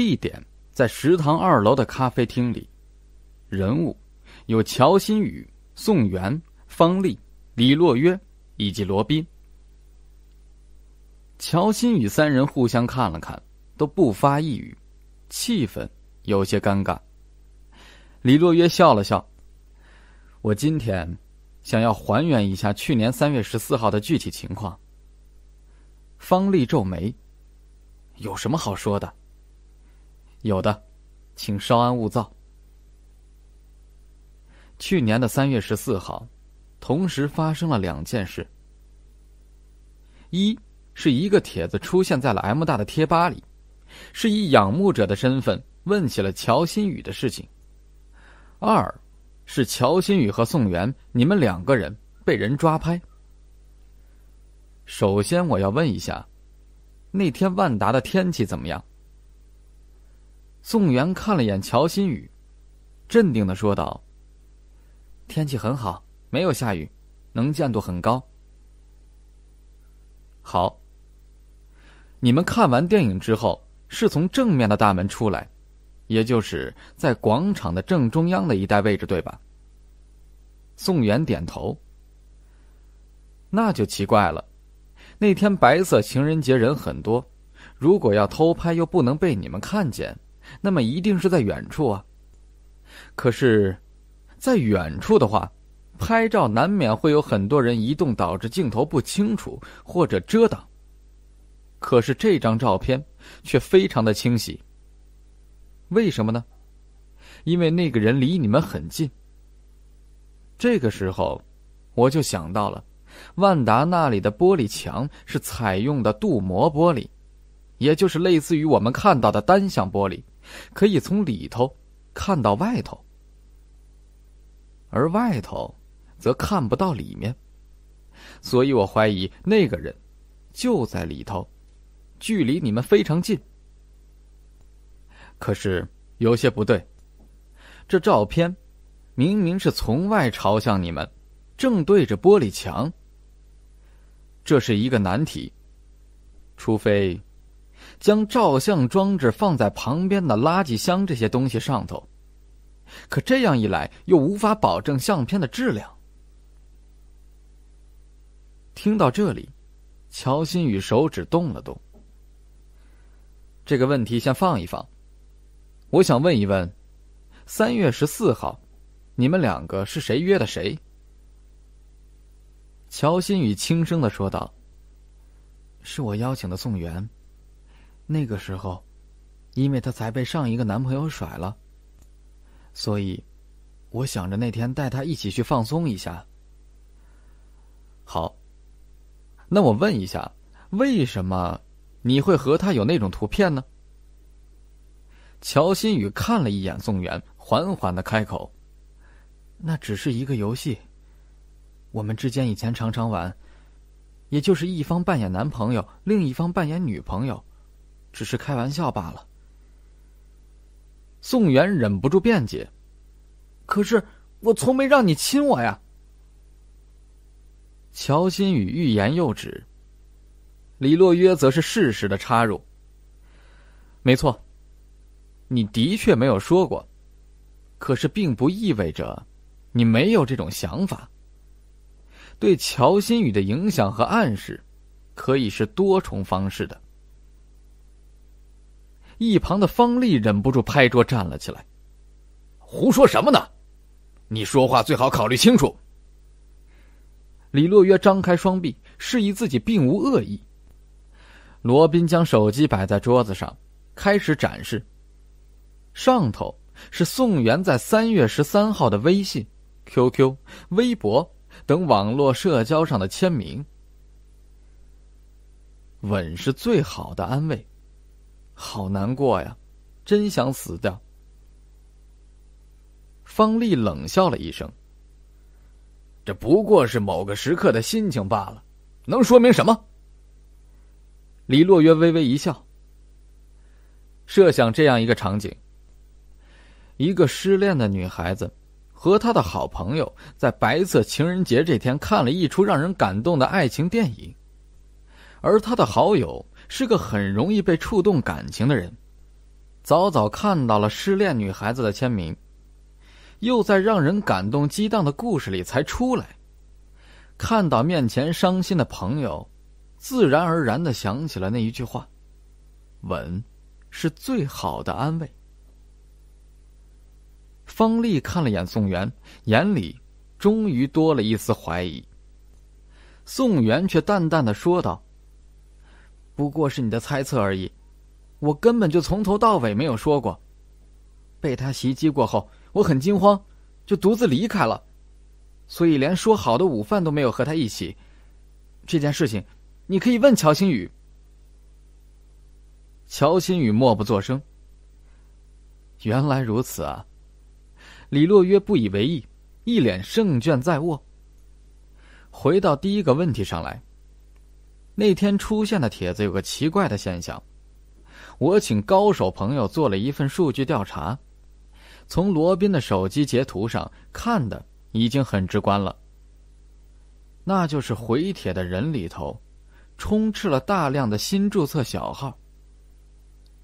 地点在食堂二楼的咖啡厅里，人物有乔新宇、宋元、方丽、李洛约以及罗宾。乔新宇三人互相看了看，都不发一语，气氛有些尴尬。李洛约笑了笑：“我今天想要还原一下去年三月十四号的具体情况。”方丽皱眉：“有什么好说的？”有的，请稍安勿躁。去年的三月十四号，同时发生了两件事：一是一个帖子出现在了 M 大的贴吧里，是以仰慕者的身份问起了乔新宇的事情；二是乔新宇和宋元你们两个人被人抓拍。首先，我要问一下，那天万达的天气怎么样？宋元看了眼乔新宇，镇定的说道：“天气很好，没有下雨，能见度很高。好，你们看完电影之后是从正面的大门出来，也就是在广场的正中央的一带位置，对吧？”宋元点头。那就奇怪了，那天白色情人节人很多，如果要偷拍又不能被你们看见。那么一定是在远处啊。可是，在远处的话，拍照难免会有很多人移动，导致镜头不清楚或者遮挡。可是这张照片却非常的清晰。为什么呢？因为那个人离你们很近。这个时候，我就想到了，万达那里的玻璃墙是采用的镀膜玻璃，也就是类似于我们看到的单向玻璃。可以从里头看到外头，而外头则看不到里面，所以我怀疑那个人就在里头，距离你们非常近。可是有些不对，这照片明明是从外朝向你们，正对着玻璃墙，这是一个难题，除非……将照相装置放在旁边的垃圾箱这些东西上头，可这样一来又无法保证相片的质量。听到这里，乔新宇手指动了动。这个问题先放一放，我想问一问，三月十四号，你们两个是谁约的谁？乔新宇轻声的说道：“是我邀请的宋元。”那个时候，因为她才被上一个男朋友甩了，所以我想着那天带她一起去放松一下。好，那我问一下，为什么你会和他有那种图片呢？乔新宇看了一眼宋元，缓缓的开口：“那只是一个游戏，我们之间以前常常玩，也就是一方扮演男朋友，另一方扮演女朋友。”只是开玩笑罢了。宋元忍不住辩解：“可是我从没让你亲我呀。”乔新宇欲言又止。李洛约则是适时的插入：“没错，你的确没有说过，可是并不意味着你没有这种想法。对乔新宇的影响和暗示，可以是多重方式的。”一旁的方丽忍不住拍桌站了起来，“胡说什么呢？你说话最好考虑清楚。”李洛约张开双臂，示意自己并无恶意。罗宾将手机摆在桌子上，开始展示。上头是宋元在三月十三号的微信、QQ、微博等网络社交上的签名，“吻是最好的安慰。”好难过呀，真想死掉。方丽冷笑了一声。这不过是某个时刻的心情罢了，能说明什么？李洛约微微一笑。设想这样一个场景：一个失恋的女孩子，和她的好朋友在白色情人节这天看了一出让人感动的爱情电影，而她的好友。是个很容易被触动感情的人，早早看到了失恋女孩子的签名，又在让人感动激荡的故事里才出来，看到面前伤心的朋友，自然而然的想起了那一句话：“吻，是最好的安慰。”方丽看了眼宋元，眼里终于多了一丝怀疑。宋元却淡淡的说道。不过是你的猜测而已，我根本就从头到尾没有说过。被他袭击过后，我很惊慌，就独自离开了，所以连说好的午饭都没有和他一起。这件事情，你可以问乔新宇。乔新宇默不作声。原来如此啊！李洛约不以为意，一脸胜券在握。回到第一个问题上来。那天出现的帖子有个奇怪的现象，我请高手朋友做了一份数据调查，从罗宾的手机截图上看的已经很直观了，那就是回帖的人里头，充斥了大量的新注册小号。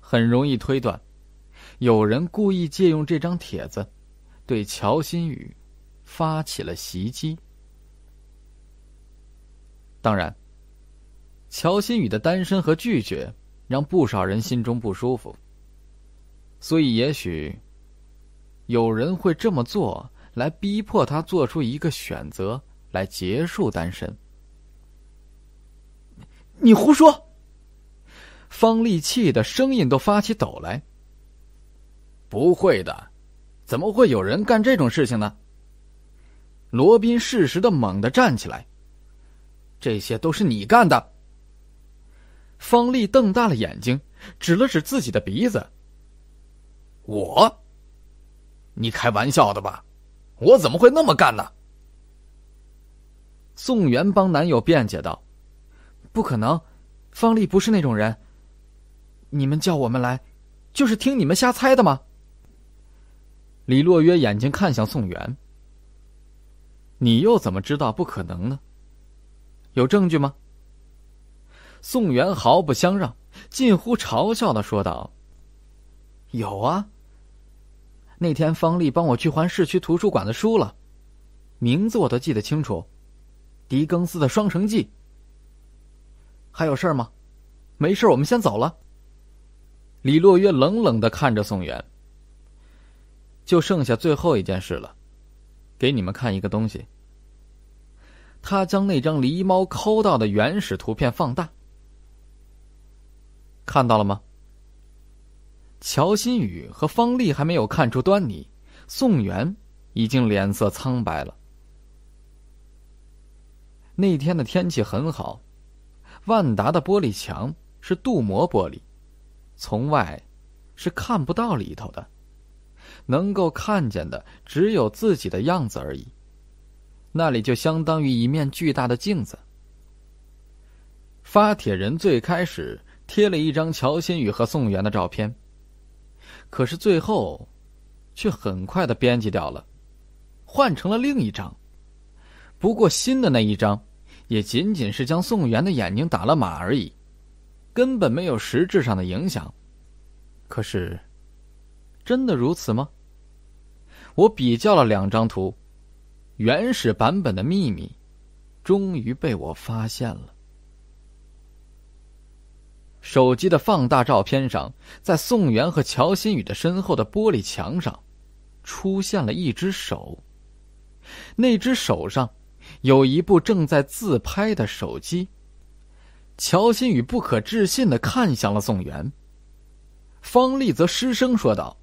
很容易推断，有人故意借用这张帖子，对乔新宇发起了袭击。当然。乔新宇的单身和拒绝，让不少人心中不舒服。所以，也许有人会这么做，来逼迫他做出一个选择，来结束单身。你胡说！方丽气的声音都发起抖来。不会的，怎么会有人干这种事情呢？罗宾适时的猛的站起来，这些都是你干的！方丽瞪大了眼睛，指了指自己的鼻子：“我？你开玩笑的吧？我怎么会那么干呢？”宋元帮男友辩解道：“不可能，方丽不是那种人。你们叫我们来，就是听你们瞎猜的吗？”李若约眼睛看向宋元：“你又怎么知道不可能呢？有证据吗？”宋元毫不相让，近乎嘲笑的说道：“有啊，那天方丽帮我去还市区图书馆的书了，名字我都记得清楚，《狄更斯的双城记》。还有事儿吗？没事，我们先走了。”李洛约冷冷的看着宋元，就剩下最后一件事了，给你们看一个东西。他将那张狸猫抠到的原始图片放大。看到了吗？乔新宇和方丽还没有看出端倪，宋元已经脸色苍白了。那天的天气很好，万达的玻璃墙是镀膜玻璃，从外是看不到里头的，能够看见的只有自己的样子而已。那里就相当于一面巨大的镜子。发帖人最开始。贴了一张乔新宇和宋元的照片，可是最后却很快的编辑掉了，换成了另一张。不过新的那一张也仅仅是将宋元的眼睛打了码而已，根本没有实质上的影响。可是真的如此吗？我比较了两张图，原始版本的秘密终于被我发现了。手机的放大照片上，在宋元和乔新宇的身后的玻璃墙上，出现了一只手。那只手上有一部正在自拍的手机。乔新宇不可置信的看向了宋元，方丽则失声说道：“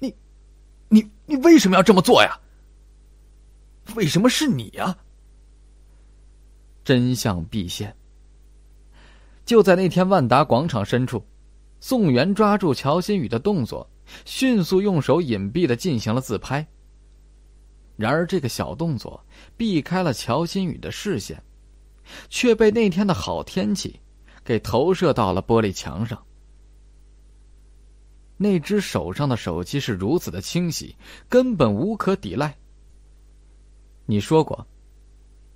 你，你，你为什么要这么做呀？为什么是你呀？”真相毕现。就在那天，万达广场深处，宋元抓住乔新宇的动作，迅速用手隐蔽的进行了自拍。然而，这个小动作避开了乔新宇的视线，却被那天的好天气给投射到了玻璃墙上。那只手上的手机是如此的清晰，根本无可抵赖。你说过，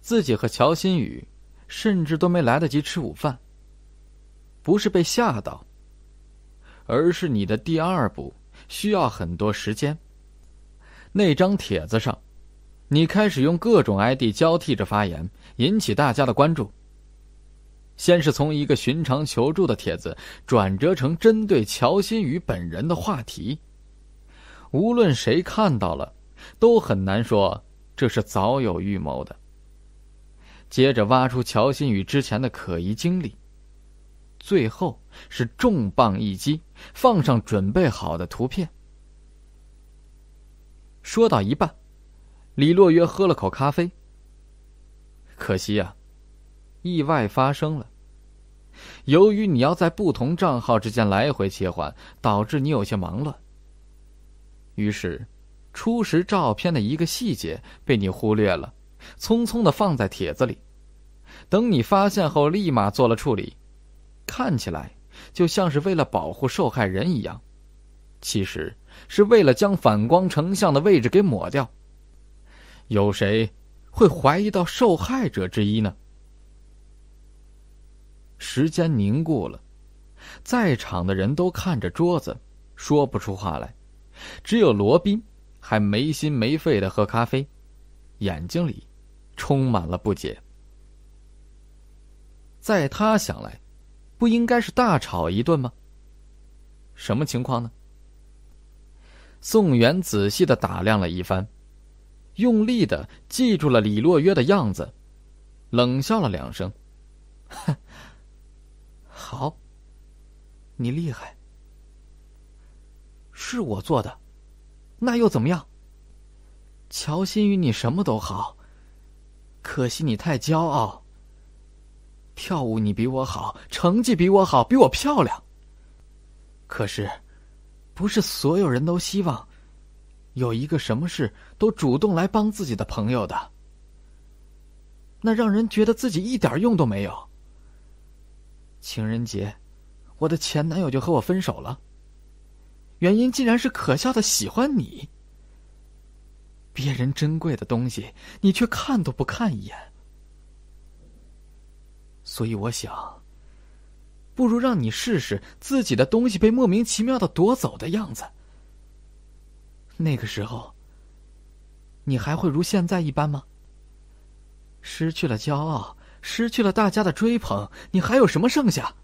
自己和乔新宇甚至都没来得及吃午饭。不是被吓到，而是你的第二步需要很多时间。那张帖子上，你开始用各种 ID 交替着发言，引起大家的关注。先是从一个寻常求助的帖子转折成针对乔新宇本人的话题。无论谁看到了，都很难说这是早有预谋的。接着挖出乔新宇之前的可疑经历。最后是重磅一击，放上准备好的图片。说到一半，李洛约喝了口咖啡。可惜呀，意外发生了。由于你要在不同账号之间来回切换，导致你有些忙乱。于是，初时照片的一个细节被你忽略了，匆匆的放在帖子里。等你发现后，立马做了处理。看起来就像是为了保护受害人一样，其实是为了将反光成像的位置给抹掉。有谁会怀疑到受害者之一呢？时间凝固了，在场的人都看着桌子，说不出话来。只有罗宾还没心没肺的喝咖啡，眼睛里充满了不解。在他想来。不应该是大吵一顿吗？什么情况呢？宋元仔细的打量了一番，用力的记住了李洛约的样子，冷笑了两声。哼，好，你厉害。是我做的，那又怎么样？乔欣与你什么都好，可惜你太骄傲。跳舞你比我好，成绩比我好，比我漂亮。可是，不是所有人都希望有一个什么事都主动来帮自己的朋友的。那让人觉得自己一点用都没有。情人节，我的前男友就和我分手了。原因竟然是可笑的喜欢你。别人珍贵的东西，你却看都不看一眼。所以我想，不如让你试试自己的东西被莫名其妙的夺走的样子。那个时候，你还会如现在一般吗？失去了骄傲，失去了大家的追捧，你还有什么剩下？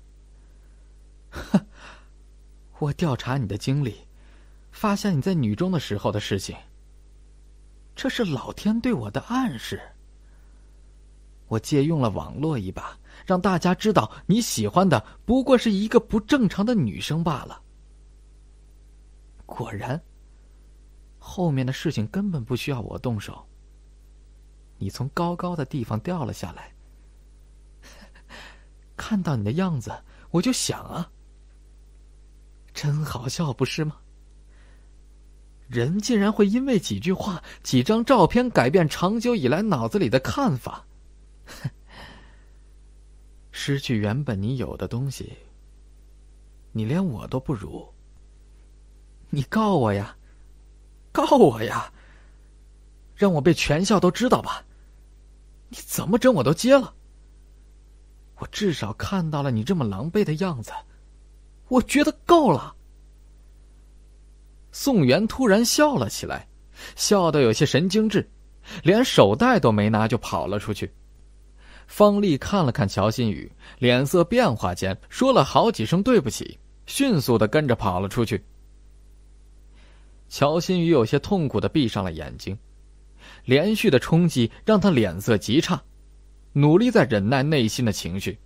哼！我调查你的经历，发现你在女中的时候的事情，这是老天对我的暗示。我借用了网络一把，让大家知道你喜欢的不过是一个不正常的女生罢了。果然，后面的事情根本不需要我动手。你从高高的地方掉了下来，看到你的样子，我就想啊，真好笑，不是吗？人竟然会因为几句话、几张照片改变长久以来脑子里的看法。哼！失去原本你有的东西，你连我都不如。你告我呀，告我呀！让我被全校都知道吧，你怎么整我都接了。我至少看到了你这么狼狈的样子，我觉得够了。宋元突然笑了起来，笑得有些神经质，连手袋都没拿就跑了出去。方丽看了看乔新宇，脸色变化间说了好几声对不起，迅速的跟着跑了出去。乔新宇有些痛苦的闭上了眼睛，连续的冲击让他脸色极差，努力在忍耐内心的情绪。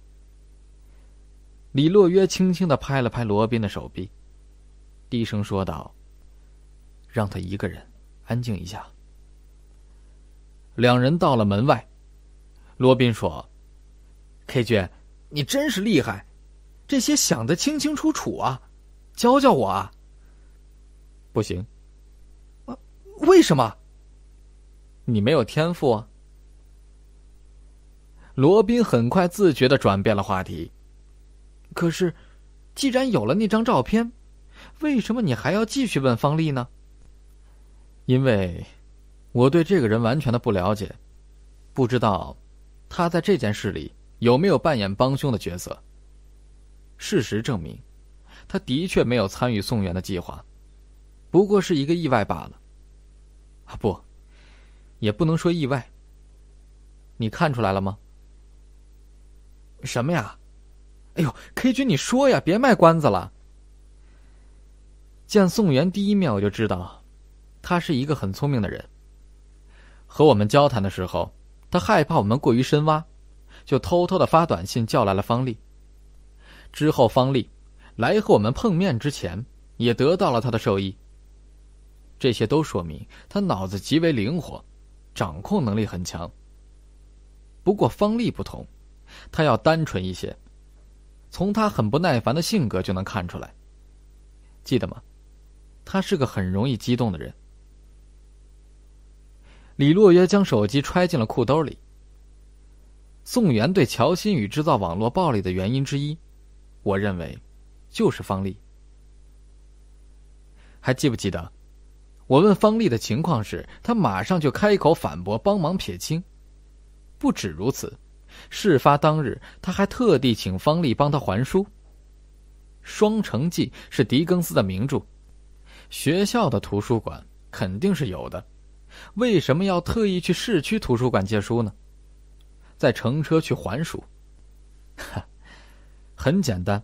李洛约轻轻的拍了拍罗宾的手臂，低声说道：“让他一个人，安静一下。”两人到了门外。罗宾说：“K 君，你真是厉害，这些想的清清楚楚啊，教教我啊。”不行，为什么？你没有天赋啊。罗宾很快自觉的转变了话题。可是，既然有了那张照片，为什么你还要继续问方丽呢？因为，我对这个人完全的不了解，不知道。他在这件事里有没有扮演帮凶的角色？事实证明，他的确没有参与宋元的计划，不过是一个意外罢了。啊，不，也不能说意外。你看出来了吗？什么呀？哎呦，K 君，你说呀，别卖关子了。见宋元第一面，我就知道，他是一个很聪明的人。和我们交谈的时候。他害怕我们过于深挖，就偷偷的发短信叫来了方丽。之后方丽来和我们碰面之前，也得到了他的授意。这些都说明他脑子极为灵活，掌控能力很强。不过方丽不同，他要单纯一些，从他很不耐烦的性格就能看出来。记得吗？他是个很容易激动的人。李洛约将手机揣进了裤兜里。宋元对乔新宇制造网络暴力的原因之一，我认为就是方丽。还记不记得？我问方丽的情况时，他马上就开口反驳，帮忙撇清。不止如此，事发当日，他还特地请方丽帮他还书。《双城记》是狄更斯的名著，学校的图书馆肯定是有的。为什么要特意去市区图书馆借书呢？再乘车去还书，哈，很简单，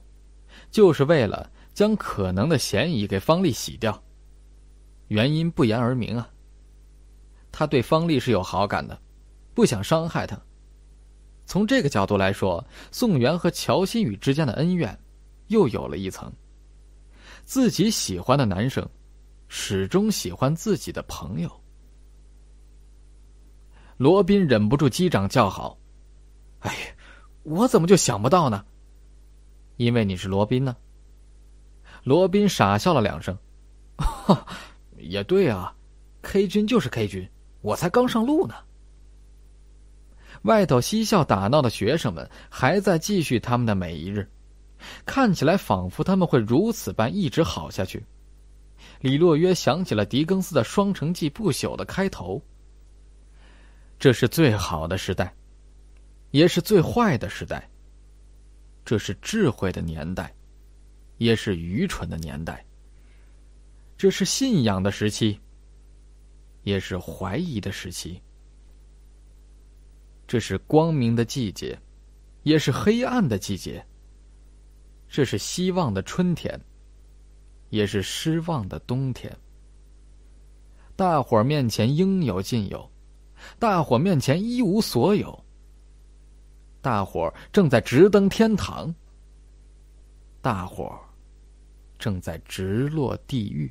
就是为了将可能的嫌疑给方丽洗掉。原因不言而明啊。他对方丽是有好感的，不想伤害她。从这个角度来说，宋元和乔新宇之间的恩怨又有了一层。自己喜欢的男生，始终喜欢自己的朋友。罗宾忍不住击掌叫好：“哎，我怎么就想不到呢？因为你是罗宾呢。”罗宾傻笑了两声：“也对啊，K 君就是 K 君，我才刚上路呢。”外头嬉笑打闹的学生们还在继续他们的每一日，看起来仿佛他们会如此般一直好下去。李洛约想起了狄更斯的《双城记》不朽的开头。这是最好的时代，也是最坏的时代。这是智慧的年代，也是愚蠢的年代。这是信仰的时期，也是怀疑的时期。这是光明的季节，也是黑暗的季节。这是希望的春天，也是失望的冬天。大伙儿面前应有尽有。大伙面前一无所有。大伙正在直登天堂。大伙正在直落地狱。